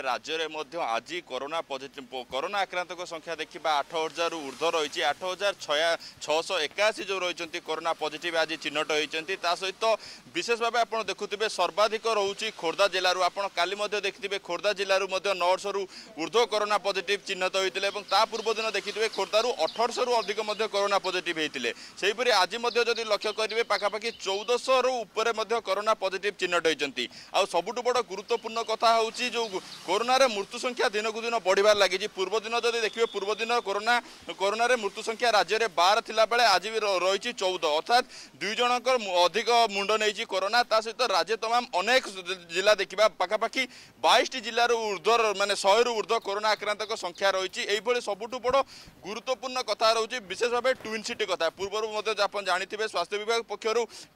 ରାଜ୍ୟରେ ମଧ୍ୟ ଆଜି କରୋନା ପଜିଟିଭ କରୋନା ଆକ୍ରାନ୍ତଙ୍କ ସଂଖ୍ୟା ଦେଖିବା ଆଠ ହଜାରରୁ ଉର୍ଦ୍ଧ୍ୱ ରହିଛି ଆଠ ହଜାର ଛୟା ଛଅଶହ ଏକାଅଶୀ ଯେଉଁ ରହିଛନ୍ତି କରୋନା ପଜିଟିଭ ଆଜି ଚିହ୍ନଟ ହୋଇଛନ୍ତି ତା ସହିତ ବିଶେଷ ଭାବେ ଆପଣ ଦେଖୁଥିବେ ସର୍ବାଧିକ ରହୁଛି ଖୋର୍ଦ୍ଧା ଜିଲ୍ଲାରୁ ଆପଣ କାଲି ମଧ୍ୟ ଦେଖିଥିବେ ଖୋର୍ଦ୍ଧା ଜିଲ୍ଲାରୁ ମଧ୍ୟ ନର୍ସରୁ ଉର୍ଦ୍ଧ୍ୱ କରୋନା ପଜିଟିଭ ଚିହ୍ନଟ ହୋଇଥିଲେ ଏବଂ ତା ପୂର୍ବ ଦିନ ଦେଖିଥିବେ ଖୋର୍ଦ୍ଧାରୁ ଅଠରଶହରୁ ଅଧିକ ମଧ୍ୟ କରୋନା ପଜିଟିଭ ହୋଇଥିଲେ ସେହିପରି ଆଜି ମଧ୍ୟ ଯଦି ଲକ୍ଷ୍ୟ କରିବେ ପାଖାପାଖି ଚଉଦଶହରୁ ଉପରେ ମଧ୍ୟ କରୋନା ପଜିଟିଭ ଚିହ୍ନଟ ହୋଇଛନ୍ତି ଆଉ ସବୁଠୁ ବଡ଼ ଗୁରୁତ୍ୱପୂର୍ଣ୍ଣ କଥା ହେଉଛି ଯେଉଁ করোনার মৃত্যু সংখ্যা দিনকু দিন বড়িবার লাগিছে পূর্বদিন যদি দেখবে পূর্বদিন করোনা করোনার মৃত্যু সংখ্যা রাজ্যের বার লাবেলে আজ রয়েছে চৌদ অর্থাৎ দুই জনক অধিক মুন্ড নেইছি করোনা তা সহ রাজ্যে তমাম অনেক জেলা দেখা পাখাপাখি বাইশটি জেলার ঊর্ধ্বর মানে শহের ঊর্ধ্ব করোনা আক্রান্তক সংখ্যা রয়েছে এইভাবে সবুঠু বড় গুরুত্বপূর্ণ কথা রয়েছে বিশেষভাবে টুইন সিটি কথা পূর্বর আপনার জাঁথিবে স্বাস্থ্য বিভাগ পক্ষ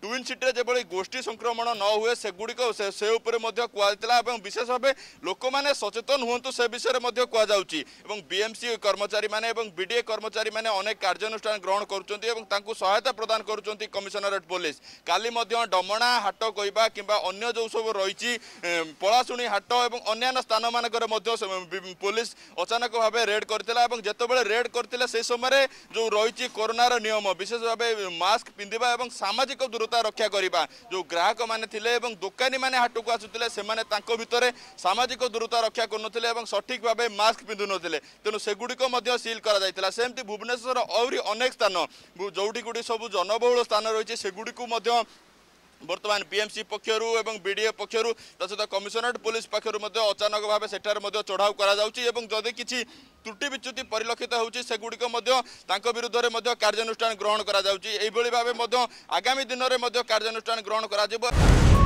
টুইন সিটি যেভাবে গোষ্ঠী সংক্রমণ ন হুয়ে সেগুড়ি সে উপরে কুয়া এবং বিশেষভাবে লোক ମାନେ ସଚେତନ ହୁଅନ୍ତୁ ସେ ବିଷୟରେ ମଧ୍ୟ କୁହାଯାଉଛି ଏବଂ ବିଏମ୍ସି କର୍ମଚାରୀମାନେ ଏବଂ ବିଡିଏ କର୍ମଚାରୀମାନେ ଅନେକ କାର୍ଯ୍ୟାନୁଷ୍ଠାନ ଗ୍ରହଣ କରୁଛନ୍ତି ଏବଂ ତାଙ୍କୁ ସହାୟତା ପ୍ରଦାନ କରୁଛନ୍ତି କମିଶନରେଟ୍ ପୋଲିସ କାଲି ମଧ୍ୟ ଡମଣା ହାଟ କହିବା କିମ୍ବା ଅନ୍ୟ ଯେଉଁ ସବୁ ରହିଛି ପଳାଶୁଣି ହାଟ ଏବଂ ଅନ୍ୟାନ୍ୟ ସ୍ଥାନମାନଙ୍କରେ ମଧ୍ୟ ପୋଲିସ ଅଚାନକ ଭାବେ ରେଡ୍ କରିଥିଲା ଏବଂ ଯେତେବେଳେ ରେଡ୍ କରିଥିଲା ସେ ସମୟରେ ଯେଉଁ ରହିଛି କରୋନାର ନିୟମ ବିଶେଷ ଭାବେ ମାସ୍କ ପିନ୍ଧିବା ଏବଂ ସାମାଜିକ ଦୂରତା ରକ୍ଷା କରିବା ଯେଉଁ ଗ୍ରାହକମାନେ ଥିଲେ ଏବଂ ଦୋକାନୀମାନେ ହାଟକୁ ଆସୁଥିଲେ ସେମାନେ ତାଙ୍କ ଭିତରେ ସାମାଜିକ ଦୂର ଦୂରତା ରକ୍ଷା କରୁନଥିଲେ ଏବଂ ସଠିକ୍ ଭାବେ ମାସ୍କ ପିନ୍ଧୁନଥିଲେ ତେଣୁ ସେଗୁଡ଼ିକ ମଧ୍ୟ ସିଲ୍ କରାଯାଇଥିଲା ସେମିତି ଭୁବନେଶ୍ୱର ଆହୁରି ଅନେକ ସ୍ଥାନ ଯେଉଁଠି ଗୋଟି ସବୁ ଜନବହୁଳ ସ୍ଥାନ ରହିଛି ସେଗୁଡ଼ିକୁ ମଧ୍ୟ ବର୍ତ୍ତମାନ ବିଏମ୍ସି ପକ୍ଷରୁ ଏବଂ ବିଡିଏ ପକ୍ଷରୁ ତା ସହିତ କମିଶନରେଟ୍ ପୋଲିସ ପକ୍ଷରୁ ମଧ୍ୟ ଅଚାନକ ଭାବେ ସେଠାରେ ମଧ୍ୟ ଚଢ଼ାଉ କରାଯାଉଛି ଏବଂ ଯଦି କିଛି ତ୍ରୁଟି ବିଚ୍ୟୁତି ପରିଲକ୍ଷିତ ହେଉଛି ସେଗୁଡ଼ିକ ମଧ୍ୟ ତାଙ୍କ ବିରୁଦ୍ଧରେ ମଧ୍ୟ କାର୍ଯ୍ୟାନୁଷ୍ଠାନ ଗ୍ରହଣ କରାଯାଉଛି ଏହିଭଳି ଭାବେ ମଧ୍ୟ ଆଗାମୀ ଦିନରେ ମଧ୍ୟ କାର୍ଯ୍ୟାନୁଷ୍ଠାନ ଗ୍ରହଣ କରାଯିବ